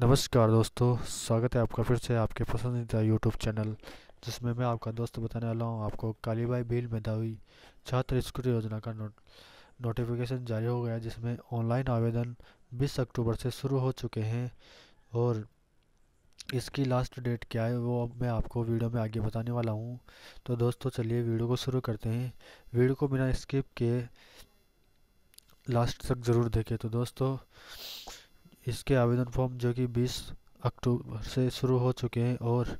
नमस्कार दोस्तों स्वागत है आपका फिर से आपके पसंदीदा यूट्यूब चैनल जिसमें मैं आपका दोस्त बताने वाला हूँ आपको कालीबाई भील में दावी छात्र स्कूटी योजना का नोट नोटिफिकेशन जारी हो गया जिसमें ऑनलाइन आवेदन 20 अक्टूबर से शुरू हो चुके हैं और इसकी लास्ट डेट क्या है वो अब मैं आपको वीडियो में आगे बताने वाला हूँ तो दोस्तों चलिए वीडियो को शुरू करते हैं वीडियो को बिना स्किप के लास्ट तक ज़रूर देखें तो दोस्तों इसके आवेदन फॉर्म जो कि 20 अक्टूबर से शुरू हो चुके हैं और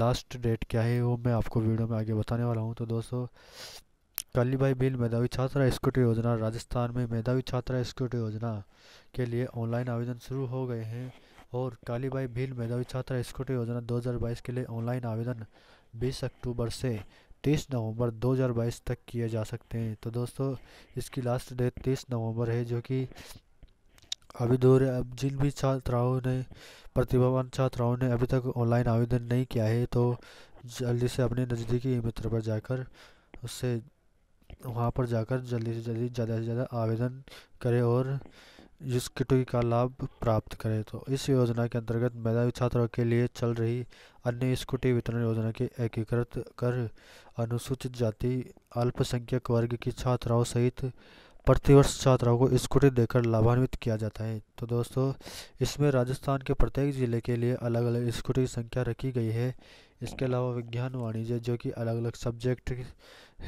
लास्ट डेट क्या है वो मैं आपको वीडियो में आगे बताने वाला हूँ तो दोस्तों काली भाई बिल मेधावी छात्रा स्कूटी योजना राजस्थान में मेधावी छात्रा स्कूटी योजना के लिए ऑनलाइन आवेदन शुरू हो गए हैं और काली भाई भील मेधावी छात्रा स्कूटी योजना 2022 के लिए ऑनलाइन आवेदन 20 अक्टूबर से 30 नवंबर 2022 तक किए जा सकते हैं तो दोस्तों इसकी लास्ट डेट 30 नवंबर है जो कि आवेदों तो अब जिन भी छात्राओं ने प्रतिभावान छात्राओं ने अभी तक ऑनलाइन आवेदन नहीं किया है तो जल्दी से अपने नज़दीकी मित्र पर जाकर उससे वहाँ पर जाकर जल्दी से जल्दी ज़्यादा से ज़्यादा आवेदन करें और इस किटोई का लाभ प्राप्त करें तो इस योजना के अंतर्गत मेधावी छात्रों के लिए चल रही अन्य स्कूटी वितरण योजना के एकीकृत कर अनुसूचित जाति अल्पसंख्यक वर्ग की छात्राओं सहित प्रतिवर्ष छात्राओं को स्कूटी देकर लाभान्वित किया जाता है तो दोस्तों इसमें राजस्थान के प्रत्येक ज़िले के लिए अलग अलग स्कूटी की संख्या रखी गई है इसके अलावा विज्ञान वाणिज्य जो कि अलग अलग सब्जेक्ट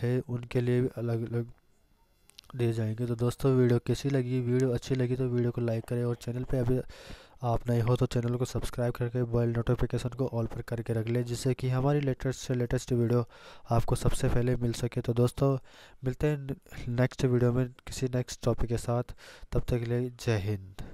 है उनके लिए भी अलग अलग दिए जाएंगे तो दोस्तों वीडियो कैसी लगी वीडियो अच्छी लगी तो वीडियो को लाइक करें और चैनल पर अभी आप नए हो तो चैनल को सब्सक्राइब करके बेल नोटिफिकेशन को ऑल पर करके रख लें जिससे कि हमारी लेटेस्ट से लेटेस्ट वीडियो आपको सबसे पहले मिल सके तो दोस्तों मिलते हैं नेक्स्ट वीडियो में किसी नेक्स्ट टॉपिक के साथ तब तक के लिए जय हिंद